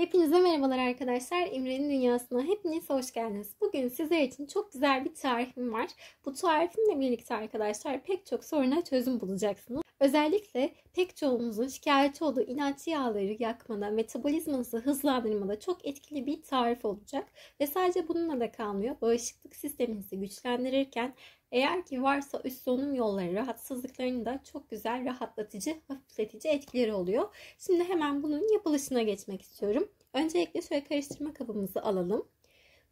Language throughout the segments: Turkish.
Hepinize merhabalar arkadaşlar. Emre'nin dünyasına hepiniz hoş geldiniz. Bugün sizler için çok güzel bir tarifim var. Bu tarifimle birlikte arkadaşlar pek çok soruna çözüm bulacaksınız. Özellikle pek çoğumuzun şikayetçi olduğu inatçı yağları yakmada, metabolizmanızı hızlandırmada çok etkili bir tarif olacak. Ve sadece bununla da kalmıyor. Bağışıklık sisteminizi güçlendirirken eğer ki varsa üst solunum yolları rahatsızlıklarını da çok güzel rahatlatıcı, hafifletici etkileri oluyor. Şimdi hemen bunun yapılışına geçmek istiyorum. Öncelikle şöyle karıştırma kabımızı alalım.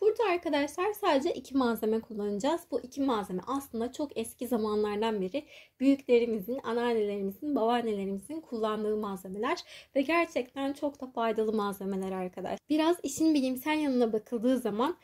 Burada arkadaşlar sadece iki malzeme kullanacağız. Bu iki malzeme aslında çok eski zamanlardan beri büyüklerimizin, anneannelerimizin, babaannelerimizin kullandığı malzemeler ve gerçekten çok da faydalı malzemeler arkadaşlar. Biraz işin bilimsel yanına bakıldığı zaman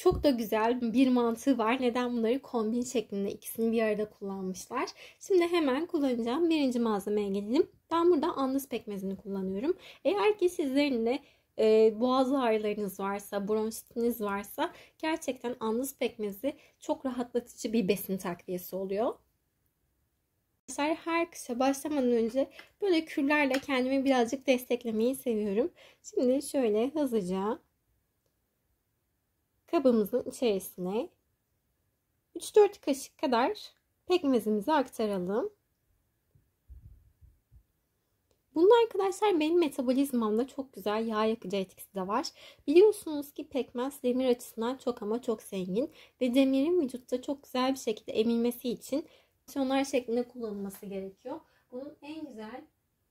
çok da güzel bir mantığı var. Neden bunları kombin şeklinde ikisini bir arada kullanmışlar. Şimdi hemen kullanacağım birinci malzemeye gelelim. Ben burada andız pekmezini kullanıyorum. Eğer ki sizlerin de e, boğaz ağrılarınız varsa, bronşitiniz varsa gerçekten andız pekmezi çok rahatlatıcı bir besin takviyesi oluyor arkadaşlar her kışa başlamadan önce böyle kürlerle kendimi birazcık desteklemeyi seviyorum. Şimdi şöyle hızlıca kabımızın içerisine 3-4 kaşık kadar pekmezimizi aktaralım. Bunun arkadaşlar benim metabolizmamda çok güzel yağ yakıcı etkisi de var. Biliyorsunuz ki pekmez demir açısından çok ama çok zengin ve demirin vücutta çok güzel bir şekilde emilmesi için aksiyonlar şeklinde kullanılması gerekiyor. Bunun en güzel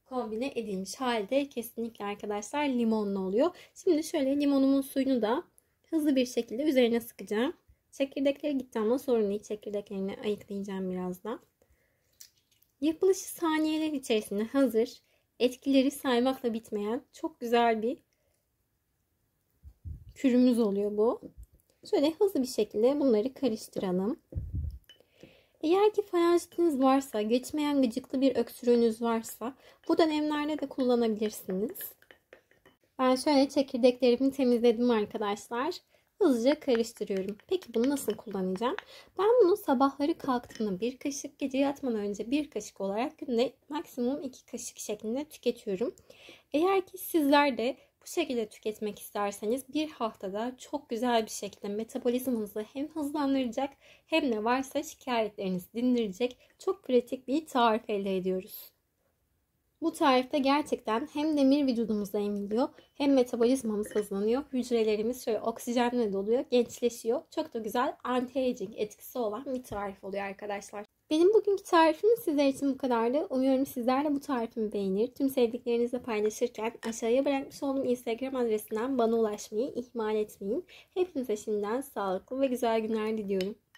kombine edilmiş halde kesinlikle arkadaşlar limonlu oluyor. Şimdi şöyle limonumun suyunu da hızlı bir şekilde üzerine sıkacağım. Çekirdekleri gitti ama sorun değil. Çekirdeklerini ayıklayacağım birazdan. Yapılışı saniyeler içerisinde hazır, etkileri saymakla bitmeyen çok güzel bir kürümüz oluyor bu. Şöyle hızlı bir şekilde bunları karıştıralım. Eğer ki fayansitiniz varsa, geçmeyen gıcıklı bir öksürüğünüz varsa bu dönemlerde de kullanabilirsiniz. Ben şöyle çekirdeklerimi temizledim arkadaşlar. Hızlıca karıştırıyorum. Peki bunu nasıl kullanacağım? Ben bunu sabahları kalktığımda bir kaşık, gece yatmadan önce bir kaşık olarak günde maksimum iki kaşık şeklinde tüketiyorum. Eğer ki sizler de bu şekilde tüketmek isterseniz bir haftada çok güzel bir şekilde metabolizmanızı hem hızlandıracak hem ne varsa şikayetlerinizi dindirecek çok pratik bir tarif elde ediyoruz. Bu tarifte gerçekten hem demir vücudumuzu emiliyor hem metabolizmamız hızlanıyor. Hücrelerimiz şöyle oksijenle doluyor, gençleşiyor. Çok da güzel anti-aging etkisi olan bir tarif oluyor arkadaşlar. Benim bugünkü tarifim sizler için bu kadardı. Umuyorum sizler de bu tarifimi beğenir. Tüm sevdiklerinizle paylaşırken aşağıya bırakmış olduğum Instagram adresinden bana ulaşmayı ihmal etmeyin. Hepinize şimdiden sağlıklı ve güzel günler diliyorum.